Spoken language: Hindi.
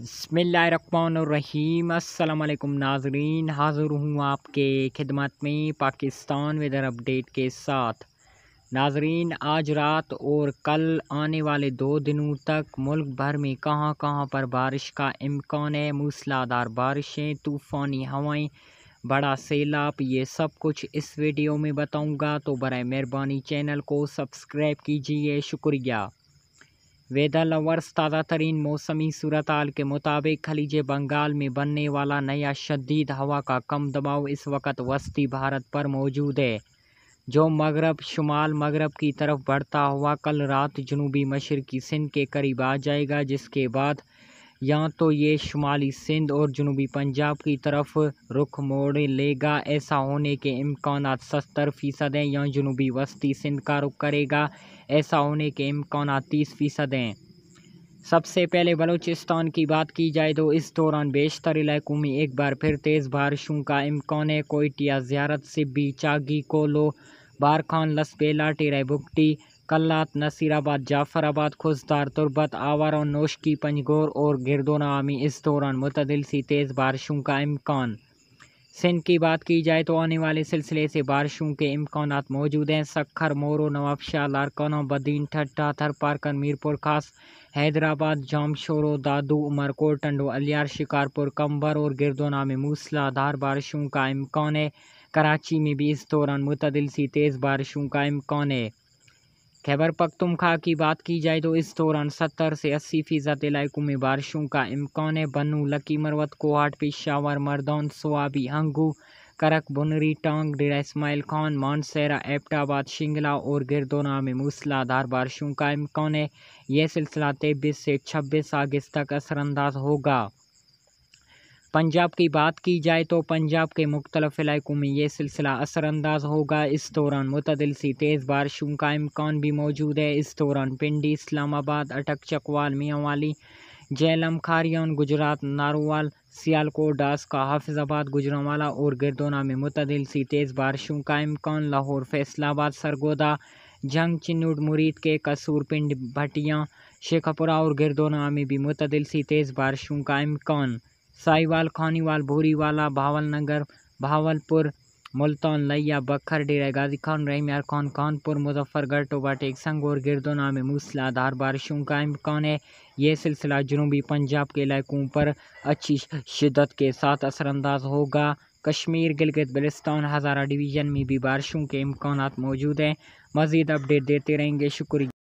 बसमीम अल्लाम नाजरीन हाज़िर हूँ आपके खिदमत में पाकिस्तान वेदर अपडेट के साथ नाजरीन आज रात और कल आने वाले दो दिनों तक मुल्क भर में कहां कहां पर बारिश का इम्कान है मूसलाधार बारिशें तूफ़ानी हवाएं बड़ा सैलाब ये सब कुछ इस वीडियो में बताऊंगा तो बर मेहरबानी चैनल को सब्सक्राइब कीजिए शुक्रिया वेदर लवर्स ताज़ा तरीन मौसमी सूरत के मुताबिक खलीज बंगाल में बनने वाला नया शदीद हवा का कम दबाव इस वक्त वस्ती भारत पर मौजूद है जो मगरब शुमाल मगरब की तरफ बढ़ता हुआ कल रात जनूबी मशरकी सिंध के करीब आ जाएगा जिसके बाद या तो ये शुमाली सिंध और जनूबी पंजाब की तरफ रुख मोड़ लेगा ऐसा होने के इम्कान सत्तर फ़ीसद हैं या जनूबी वस्ती सिंध का रुख करेगा ऐसा होने के इम्कान तीस फ़ीसद हैं सबसे पहले बलूचिस्तान की बात की जाए तो इस दौरान बेशतर इलाकों में एक बार फिर तेज़ बारिशों का इम्कान है कोयटिया ज्यारत सिब्बी चागी कोलो बारखान लसबेला टेरा बुगटी कल्लात नसीराबाद जाफराबाद खुशदार तुरबत आवार और नोशकी पंजगोर और आमी इस दौरान मतदिल सी तेज़ बारिशों का इम्कान सिंध की बात की जाए तो आने वाले सिलसिले से बारिशों के इम्कान मौजूद हैं सखर मोरो नवाबशाह लारकाना बदीन ठट्टा थरपारकर मीरपुर खास हैदराबाद जामशोरो दादू उमरकोट टंडो अलियार शिकारपुर कंबर और गिरदोना में मूसलाधार बारिशों का इम्कान है कराची में भी इस दौरान मुतदिल सी तेज़ बारिशों का इम्कान है खैबर पखतुमखा की बात की जाए तो इस दौरान सत्तर से अस्सी फीसद इलाकों में बारिशों का इम्कान है बनू लकी मरवत कोहाट पेशावर मरदौन सोआबी हंगू करक बुनरी टांग डेरा इसमाइल खान मानसेरा एबटाबाद शिंगला और गिरदोना में मूसलाधार बारिशों का इम्कान है यह सिलसिला तेईस से छब्बीस अगस्त तक असरअंदाज होगा पंजाब की बात की जाए तो पंजाब के मुख्तलिफ इलाकों में ये सिलसिला असरानंदाज होगा इस दौरान मतदिल सी तेज़ बारिशों का इम्कान भी मौजूद है इस दौरान पिंडी इस्लामाबाद अटक चकवाल मियांवाली जैलम खारियान गुजरात नारोवाल सियालकोट डासका हाफिजाबाद गुजरावाला और गिरदोना में मतदिल सी तेज़ बारिशों का इम्कान लाहौर फैसलाबाद सरगोदा जंग चिन्नूड मुरीद के कसूर पिंड भटिया शेखापुरा और गिरदोना में भी मतदिल सी तेज़ बारिशों का इम्कान साहिवाल खानीवाल भावल नगर भावलपुर मुल्तान लैया बखर डेरा गाजी खान रहीम यार खान खानपुर मुजफ्फरगढ़ टोबा संग और गिरदोना में मूसलाधार बारिशों का इम्कान है ये सिलसिला जनूबी पंजाब के इलाकों पर अच्छी शिदत के साथ असरानंदाज होगा कश्मीर गिलगित बलिस्तान हज़ारा डिवीज़न में भी बारिशों के इम्कान मौजूद हैं मज़ीद अपडेट देते रहेंगे शुक्रिया